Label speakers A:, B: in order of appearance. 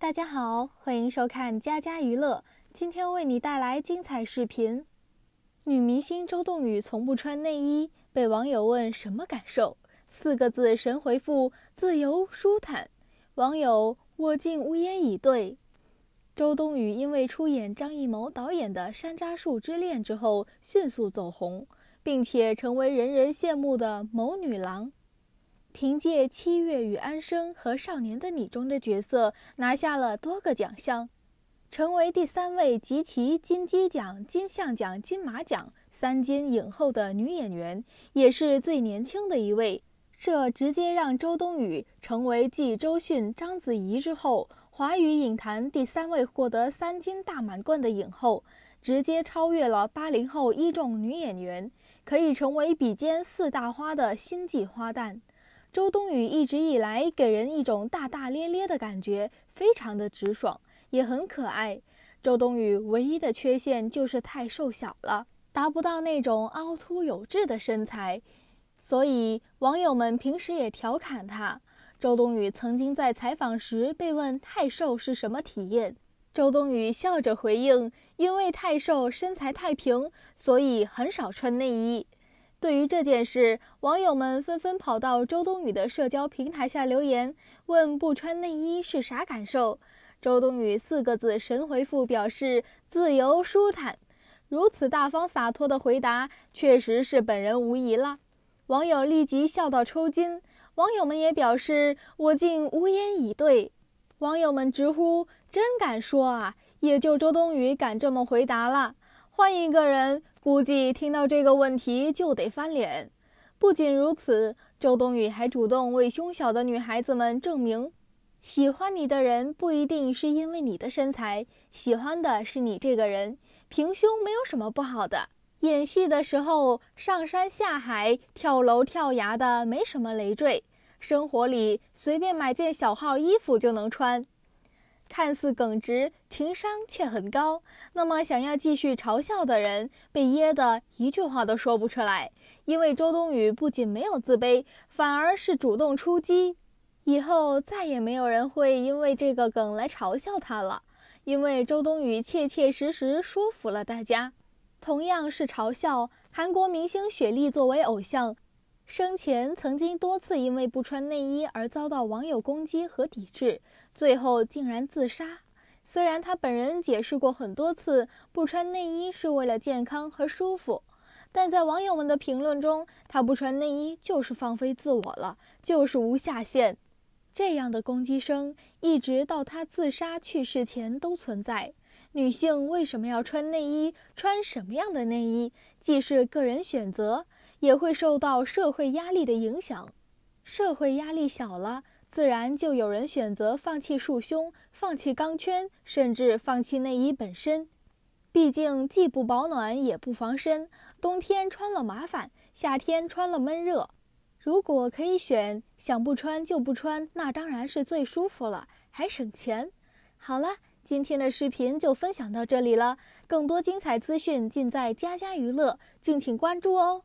A: 大家好，欢迎收看家家娱乐，今天为你带来精彩视频。女明星周冬雨从不穿内衣，被网友问什么感受，四个字神回复：自由舒坦。网友我竟无言以对。周冬雨因为出演张艺谋导演的《山楂树之恋》之后迅速走红，并且成为人人羡慕的某女郎。凭借《七月与安生》和《少年的你》中的角色，拿下了多个奖项，成为第三位集齐金鸡奖、金像奖、金马奖三金影后的女演员，也是最年轻的一位。这直接让周冬雨成为继周迅、章子怡之后，华语影坛第三位获得三金大满贯的影后，直接超越了八零后一众女演员，可以成为比肩四大花的星际花旦。周冬雨一直以来给人一种大大咧咧的感觉，非常的直爽，也很可爱。周冬雨唯一的缺陷就是太瘦小了，达不到那种凹凸有致的身材，所以网友们平时也调侃她。周冬雨曾经在采访时被问太瘦是什么体验，周冬雨笑着回应：“因为太瘦，身材太平，所以很少穿内衣。”对于这件事，网友们纷纷跑到周冬雨的社交平台下留言，问不穿内衣是啥感受。周冬雨四个字神回复表示自由舒坦，如此大方洒脱的回答，确实是本人无疑了。网友立即笑到抽筋。网友们也表示我竟无言以对。网友们直呼真敢说啊，也就周冬雨敢这么回答了。换一个人，估计听到这个问题就得翻脸。不仅如此，周冬雨还主动为胸小的女孩子们证明：喜欢你的人不一定是因为你的身材，喜欢的是你这个人。平胸没有什么不好的，演戏的时候上山下海、跳楼跳崖的没什么累赘，生活里随便买件小号衣服就能穿。看似耿直，情商却很高。那么想要继续嘲笑的人，被噎得一句话都说不出来，因为周冬雨不仅没有自卑，反而是主动出击。以后再也没有人会因为这个梗来嘲笑她了，因为周冬雨切切实实说服了大家。同样是嘲笑韩国明星雪莉作为偶像。生前曾经多次因为不穿内衣而遭到网友攻击和抵制，最后竟然自杀。虽然他本人解释过很多次，不穿内衣是为了健康和舒服，但在网友们的评论中，他不穿内衣就是放飞自我了，就是无下限。这样的攻击声一直到他自杀去世前都存在。女性为什么要穿内衣？穿什么样的内衣，既是个人选择。也会受到社会压力的影响，社会压力小了，自然就有人选择放弃束胸、放弃钢圈，甚至放弃内衣本身。毕竟既不保暖也不防身，冬天穿了麻烦，夏天穿了闷热。如果可以选，想不穿就不穿，那当然是最舒服了，还省钱。好了，今天的视频就分享到这里了，更多精彩资讯尽在家家娱乐，敬请关注哦。